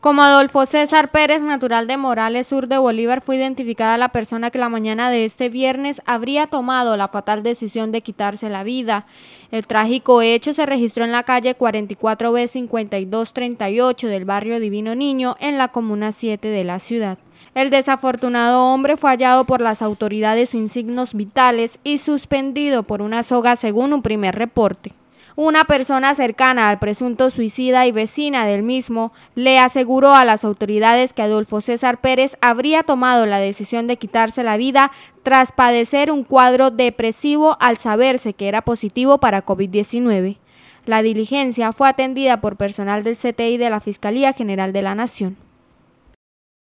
Como Adolfo César Pérez, natural de Morales Sur de Bolívar, fue identificada la persona que la mañana de este viernes habría tomado la fatal decisión de quitarse la vida. El trágico hecho se registró en la calle 44B5238 del barrio Divino Niño, en la comuna 7 de la ciudad. El desafortunado hombre fue hallado por las autoridades sin signos vitales y suspendido por una soga según un primer reporte. Una persona cercana al presunto suicida y vecina del mismo le aseguró a las autoridades que Adolfo César Pérez habría tomado la decisión de quitarse la vida tras padecer un cuadro depresivo al saberse que era positivo para COVID-19. La diligencia fue atendida por personal del CTI de la Fiscalía General de la Nación.